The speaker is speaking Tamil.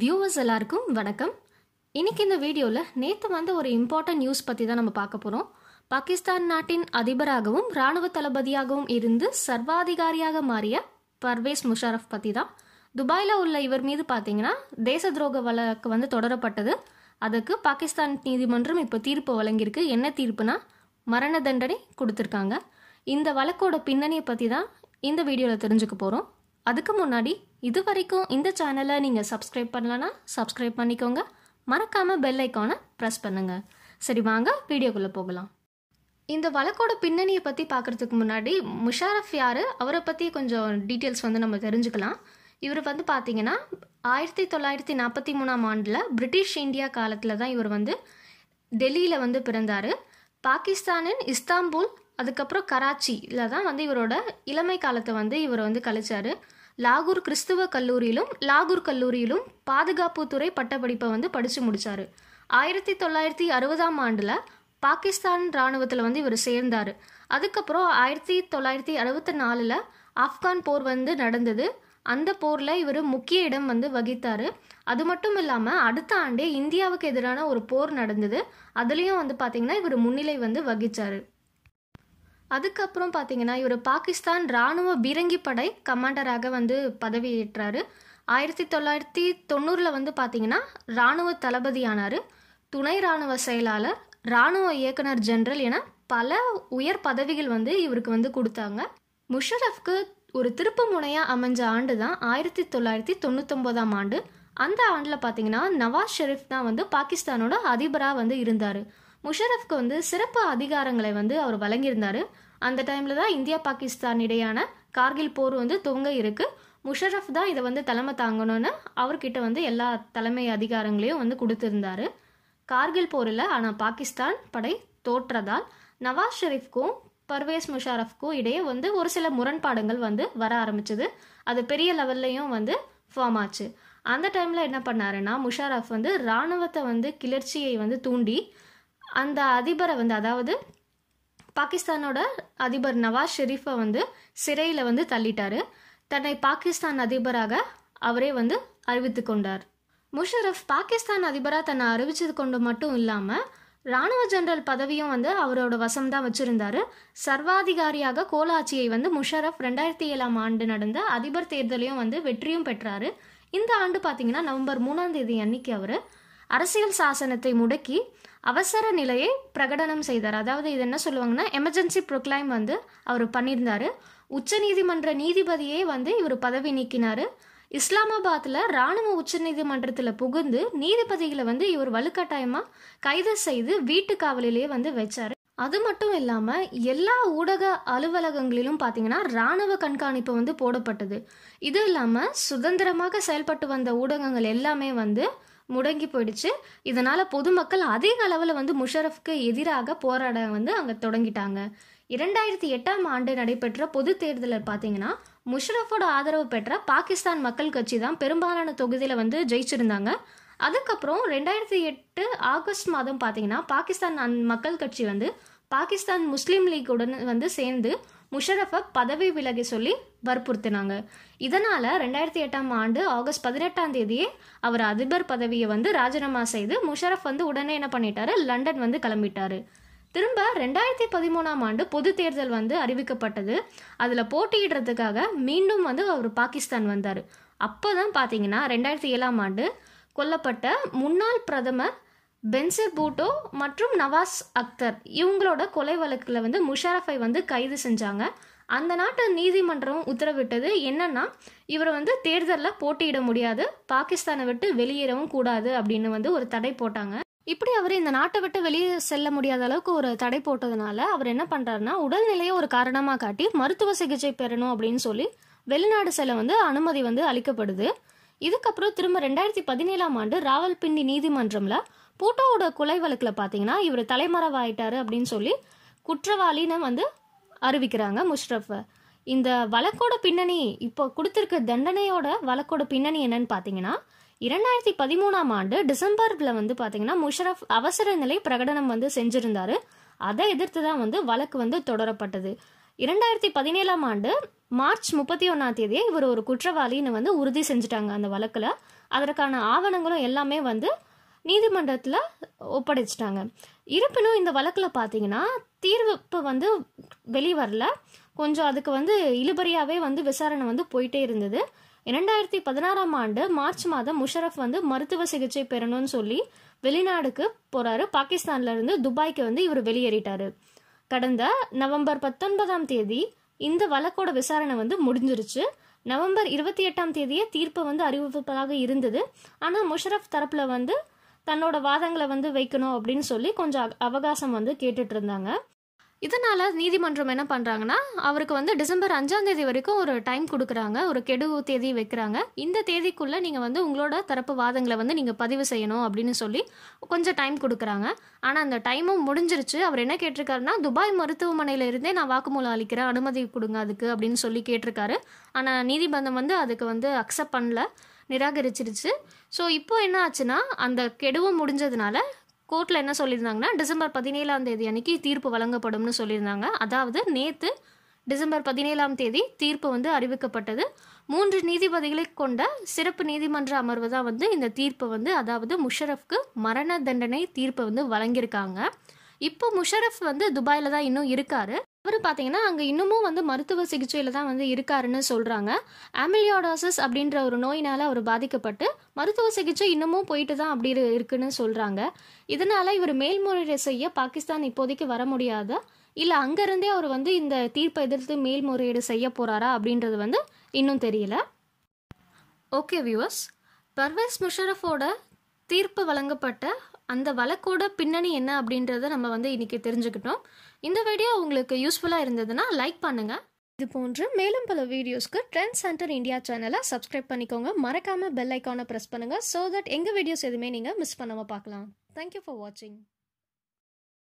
வியூவர்ஸ் எல்லாருக்கும் வணக்கம் இன்றைக்கி இந்த வீடியோவில் நேற்று வந்த ஒரு இம்பார்ட்டன்ட் நியூஸ் பற்றி தான் நம்ம பார்க்க போகிறோம் பாகிஸ்தான் நாட்டின் அதிபராகவும் இராணுவ தளபதியாகவும் இருந்து சர்வாதிகாரியாக மாறிய பர்வேஸ் முஷாரஃப் பற்றி தான் துபாயில் உள்ள இவர் மீது பார்த்தீங்கன்னா தேச துரோக வழக்கு வந்து தொடரப்பட்டது அதுக்கு பாகிஸ்தான் நீதிமன்றம் இப்போ தீர்ப்பு வழங்கியிருக்கு என்ன தீர்ப்புனா மரண தண்டனை கொடுத்துருக்காங்க இந்த வழக்கோட பின்னணியை பற்றி தான் இந்த வீடியோவில் தெரிஞ்சுக்க போகிறோம் அதுக்கு முன்னாடி இது வரைக்கும் இந்த சேனலை நீங்கள் சப்ஸ்கிரைப் பண்ணலன்னா சப்ஸ்கிரைப் பண்ணிக்கோங்க மறக்காமல் பெல் ஐக்கானை ப்ரெஸ் பண்ணுங்கள் சரி வாங்க வீடியோக்குள்ளே போகலாம் இந்த வழக்கோட பின்னணியை பற்றி பார்க்குறதுக்கு முன்னாடி முஷாரஃப் யார் அவரை பற்றி கொஞ்சம் டீட்டெயில்ஸ் வந்து நம்ம தெரிஞ்சுக்கலாம் இவர் வந்து பார்த்திங்கன்னா ஆயிரத்தி தொள்ளாயிரத்தி நாற்பத்தி மூணாம் ஆண்டில் பிரிட்டிஷ் இந்தியா காலத்தில் தான் இவர் வந்து டெல்லியில் வந்து பிறந்தார் பாகிஸ்தானின் இஸ்தாம்பூல் அதுக்கப்புறம் கராச்சியில் தான் வந்து இவரோட இளமை காலத்தை வந்து இவர் வந்து கழிச்சார் லாகூர் கிறிஸ்துவ கல்லூரியிலும் லாகூர் கல்லூரியிலும் பாதுகாப்புத்துறை பட்டப்படிப்பை வந்து படித்து முடித்தார் ஆயிரத்தி தொள்ளாயிரத்தி அறுபதாம் ஆண்டில் பாகிஸ்தான் இராணுவத்தில் வந்து இவர் சேர்ந்தார் அதுக்கப்புறம் ஆயிரத்தி தொள்ளாயிரத்தி அறுபத்தி நாலில் ஆப்கான் போர் வந்து நடந்தது அந்த போரில் இவர் முக்கிய இடம் வந்து வகித்தார் அது மட்டும் இல்லாமல் அடுத்த ஆண்டே இந்தியாவுக்கு எதிரான ஒரு போர் நடந்தது அதுலேயும் வந்து பார்த்திங்கன்னா இவர் முன்னிலை வந்து வகித்தார் அதுக்கப்புறம் பார்த்தீங்கன்னா இவர் பாகிஸ்தான் இராணுவ பீரங்கி படை கமாண்டராக வந்து பதவியேற்றார் ஆயிரத்தி தொள்ளாயிரத்தி தொண்ணூறில் வந்து பார்த்தீங்கன்னா இராணுவ தளபதியானார் துணை இராணுவ செயலாளர் இராணுவ இயக்குனர் ஜெனரல் என பல உயர் பதவிகள் வந்து இவருக்கு வந்து கொடுத்தாங்க முஷரஃப்க்கு ஒரு திருப்பு முனையாக அமைஞ்ச ஆண்டு தான் ஆயிரத்தி தொள்ளாயிரத்தி தொண்ணூத்தொம்போதாம் ஆண்டு அந்த ஆண்டில் பார்த்தீங்கன்னா நவாஸ் ஷெரீஃப் தான் வந்து பாகிஸ்தானோட அதிபராக வந்து இருந்தார் முஷரஃப்க்கு வந்து சிறப்பு அதிகாரங்களை வந்து அவர் வழங்கியிருந்தார் அந்த டைமில் தான் இந்தியா பாகிஸ்தான் இடையான கார்கில் போர் வந்து துவங்க இருக்குது முஷரஃப் தான் இதை வந்து தலைமை தாங்கணும்னு அவர்கிட்ட வந்து எல்லா தலைமை அதிகாரங்களையும் வந்து கொடுத்துருந்தாரு கார்கில் போரில் ஆனால் பாகிஸ்தான் படை தோற்றதால் நவாஸ் ஷெரீஃப்க்கும் பர்வேஸ் முஷாரஃப்க்கும் இடையே வந்து ஒரு சில முரண்பாடுகள் வந்து வர ஆரம்பிச்சது அது பெரிய லெவல்லையும் வந்து ஃபார்ம் ஆச்சு அந்த டைமில் என்ன பண்ணாருன்னா முஷாரஃப் வந்து இராணுவத்தை வந்து கிளர்ச்சியை வந்து தூண்டி அந்த அதிபரை வந்து அதாவது பாகிஸ்தானோட அதிபர் நவாஸ் ஷெரீஃபை வந்து சிறையில் வந்து தள்ளிட்டார் தன்னை பாகிஸ்தான் அதிபராக அவரே வந்து அறிவித்து கொண்டார் முஷரஃப் பாகிஸ்தான் அதிபராக தன்னை அறிவிச்சது கொண்டு மட்டும் இல்லாமல் ராணுவ ஜெனரல் பதவியும் வந்து அவரோட வசம் தான் வச்சுருந்தார் சர்வாதிகாரியாக கோலாட்சியை வந்து முஷரஃப் ரெண்டாயிரத்தி ஏழாம் ஆண்டு நடந்த அதிபர் தேர்தலையும் வந்து வெற்றியும் பெற்றார் இந்த ஆண்டு பார்த்தீங்கன்னா நவம்பர் மூணாம் தேதி அன்னைக்கு அவர் அரசியல் சாசனத்தை முடக்கி அவசர நிலையை பிரகடனம் செய்தார் அதாவது இது என்ன சொல்லுவாங்கன்னா எமர்ஜென்சி ப்ரொக்ளைம் வந்து அவர் பண்ணியிருந்தார் உச்சநீதிமன்ற நீதிபதியே வந்து இவர் பதவி நீக்கினார் இஸ்லாமாபாத்தில் இராணுவ உச்சநீதிமன்றத்தில் புகுந்து நீதிபதிகளை வந்து இவர் வலுக்கட்டாயமாக கைது செய்து வீட்டு காவலிலேயே வந்து வச்சார் அது மட்டும் இல்லாமல் எல்லா ஊடக அலுவலகங்களிலும் பார்த்தீங்கன்னா இராணுவ கண்காணிப்பு வந்து போடப்பட்டது இது இல்லாமல் சுதந்திரமாக செயல்பட்டு வந்த ஊடகங்கள் எல்லாமே வந்து முடங்கி போயிடுச்சு இதனால் பொதுமக்கள் அதிக அளவில் வந்து முஷரஃப்க்கு எதிராக போராட வந்து அங்கே தொடங்கிட்டாங்க இரண்டாயிரத்தி எட்டாம் ஆண்டு நடைபெற்ற பொது தேர்தலில் பார்த்தீங்கன்னா முஷரஃபோட ஆதரவு பெற்ற பாகிஸ்தான் மக்கள் கட்சி தான் பெரும்பாலான தொகுதியில் வந்து ஜெயிச்சிருந்தாங்க அதுக்கப்புறம் ரெண்டாயிரத்தி எட்டு ஆகஸ்ட் மாதம் பார்த்தீங்கன்னா பாகிஸ்தான் மக்கள் கட்சி வந்து பாகிஸ்தான் முஸ்லீம் உடன் வந்து சேர்ந்து முஷரஃபை பதவி விலகி சொல்லி வற்புறுத்தினாங்க இதனால் ரெண்டாயிரத்தி எட்டாம் ஆண்டு ஆகஸ்ட் பதினெட்டாம் தேதியே அவர் அதிபர் பதவியை வந்து ராஜினாமா செய்து முஷரஃப் வந்து உடனே என்ன பண்ணிட்டாரு லண்டன் வந்து கிளம்பிட்டாரு திரும்ப ரெண்டாயிரத்தி பதிமூணாம் ஆண்டு பொது தேர்தல் வந்து அறிவிக்கப்பட்டது அதில் போட்டியிடுறதுக்காக மீண்டும் வந்து அவர் பாகிஸ்தான் வந்தார் அப்போ தான் பார்த்தீங்கன்னா ரெண்டாயிரத்தி ஏழாம் ஆண்டு கொல்லப்பட்ட முன்னாள் பிரதமர் பென்சர் பூட்டோ மற்றும் நவாஸ் அக்தர் இவங்களோட கொலை வழக்கில் வந்து முஷாரஃபை வந்து கைது செஞ்சாங்க அந்த நாட்டு நீதிமன்றம் உத்தரவிட்டது என்னன்னா இவர் வந்து தேர்தலில் போட்டியிட முடியாது பாகிஸ்தானை விட்டு வெளியேறவும் கூடாது அப்படின்னு வந்து ஒரு தடை போட்டாங்க இப்படி அவர் இந்த நாட்டை விட்டு வெளியே செல்ல முடியாத அளவுக்கு ஒரு தடை போட்டதுனால அவர் என்ன பண்ணுறாருன்னா உடல்நிலையை ஒரு காரணமாக காட்டி மருத்துவ சிகிச்சை பெறணும் அப்படின்னு சொல்லி வெளிநாடு செல்ல வந்து அனுமதி வந்து அளிக்கப்படுது இதுக்கப்புறம் திரும்ப ரெண்டாயிரத்தி பதினேழாம் ஆண்டு ராவல்பிண்டி நீதிமன்றம்ல பூட்டோவோட கொலை வழக்கில் பார்த்தீங்கன்னா இவர் தலைமறைவாயிட்டாரு அப்படின்னு சொல்லி குற்றவாளின்னு வந்து அறிவிக்கிறாங்க முஷ்ரஃப் இந்த வழக்கோட பின்னணி இப்போ கொடுத்துருக்க தண்டனையோட வழக்கோட பின்னணி என்னன்னு பார்த்தீங்கன்னா இரண்டாயிரத்தி பதிமூணாம் ஆண்டு டிசம்பரில் வந்து பார்த்தீங்கன்னா முஷரஃப் அவசர நிலை பிரகடனம் வந்து செஞ்சுருந்தாரு அதை எதிர்த்து தான் வந்து வழக்கு வந்து தொடரப்பட்டது இரண்டாயிரத்தி பதினேழாம் ஆண்டு மார்ச் முப்பத்தி ஒன்றாம் தேதியே இவர் ஒரு குற்றவாளின்னு வந்து உறுதி செஞ்சுட்டாங்க அந்த வழக்கில் அதற்கான ஆவணங்களும் எல்லாமே வந்து நீதிமன்றத்தில் ஒப்படைச்சிட்டாங்க இருப்பினும் இந்த வழக்கில் பார்த்தீங்கன்னா தீர்ப்பு வந்து வெளிவரல கொஞ்சம் அதுக்கு வந்து இழுபறியாகவே வந்து விசாரணை வந்து போயிட்டே இருந்தது இரண்டாயிரத்தி பதினாறாம் ஆண்டு மார்ச் மாதம் முஷரஃப் வந்து மருத்துவ சிகிச்சை பெறணும்னு சொல்லி வெளிநாடுக்கு போகிறாரு பாகிஸ்தான்லேருந்து துபாய்க்கு வந்து இவர் வெளியேறிட்டாரு கடந்த நவம்பர் பத்தொன்பதாம் தேதி இந்த வழக்கோட விசாரணை வந்து முடிஞ்சிருச்சு நவம்பர் இருபத்தி எட்டாம் தேதியே தீர்ப்பு வந்து அறிவிப்பதாக இருந்தது ஆனால் முஷரஃப் தரப்பில் வந்து தன்னோட வாதங்களை வந்து வைக்கணும் அப்படின்னு சொல்லி கொஞ்சம் அவகாசம் வந்து கேட்டுட்டு இருந்தாங்க இதனால் நீதிமன்றம் என்ன பண்ணுறாங்கன்னா அவருக்கு வந்து டிசம்பர் அஞ்சாம் தேதி வரைக்கும் ஒரு டைம் கொடுக்குறாங்க ஒரு கெடு தேதி வைக்கிறாங்க இந்த தேதிக்குள்ளே நீங்கள் வந்து உங்களோட தரப்பு வாதங்களை வந்து நீங்கள் பதிவு செய்யணும் அப்படின்னு சொல்லி கொஞ்சம் டைம் கொடுக்குறாங்க ஆனால் அந்த டைமும் முடிஞ்சிருச்சு அவர் என்ன கேட்டிருக்காருன்னா துபாய் மருத்துவமனையில் இருந்தே நான் வாக்குமூலம் அளிக்கிறேன் அனுமதி கொடுங்க அதுக்கு அப்படின்னு சொல்லி கேட்டிருக்காரு ஆனால் நீதிபந்தம் வந்து அதுக்கு வந்து அக்செப்ட் பண்ணல நிராகரிச்சிருச்சு ஸோ இப்போ என்ன ஆச்சுன்னா அந்த கெடுவும் முடிஞ்சதுனால கோர்ட்டில் என்ன சொல்லியிருந்தாங்கன்னா டிசம்பர் பதினேழாம் தேதி அன்னைக்கு தீர்ப்பு வழங்கப்படும்னு சொல்லியிருந்தாங்க அதாவது நேற்று டிசம்பர் பதினேழாம் தேதி தீர்ப்பு வந்து அறிவிக்கப்பட்டது மூன்று நீதிபதிகளை கொண்ட சிறப்பு நீதிமன்ற அமர்வு தான் வந்து இந்த தீர்ப்பு வந்து அதாவது முஷரஃப்க்கு மரண தண்டனை தீர்ப்பை வந்து வழங்கியிருக்காங்க இப்போ முஷரஃப் வந்து துபாயில் தான் இன்னும் இருக்கார் அவர் பார்த்தீங்கன்னா அங்கே இன்னமும் வந்து மருத்துவ சிகிச்சையில் தான் வந்து இருக்காருன்னு சொல்கிறாங்க ஆமிலியோடாசஸ் அப்படின்ற ஒரு நோயினால் அவர் பாதிக்கப்பட்டு மருத்துவ சிகிச்சை இன்னமும் போயிட்டு தான் அப்படி இருக்குன்னு சொல்கிறாங்க இதனால் இவர் மேல்முறையீடு செய்ய பாகிஸ்தான் இப்போதைக்கு வர முடியாத இல்லை அங்கேருந்தே அவர் வந்து இந்த தீர்ப்பை எதிர்த்து மேல்முறையீடு செய்ய போகிறாரா அப்படின்றது வந்து இன்னும் தெரியல ஓகே வியூவர்ஸ் பர்வேஸ் முஷரஃபோட தீர்ப்பு வழங்கப்பட்ட அந்த வழக்கோட பின்னணி என்ன அப்படின்றத நம்ம வந்து இன்றைக்கி தெரிஞ்சுக்கிட்டோம் இந்த வீடியோ உங்களுக்கு யூஸ்ஃபுல்லாக இருந்ததுன்னா லைக் பண்ணுங்கள் இது போன்று மேலும் பல வீடியோஸ்க்கு ட்ரெண்ட் சென்டர் இந்தியா சேனலை சப்ஸ்கிரைப் பண்ணிக்கோங்க மறக்காமல் பெல் ஐக்கானை ப்ரெஸ் பண்ணுங்கள் ஸோ தட் எங்கள் வீடியோஸ் எதுவுமே நீங்கள் மிஸ் பண்ணாமல் பார்க்கலாம் தேங்க்யூ ஃபார் வாட்சிங்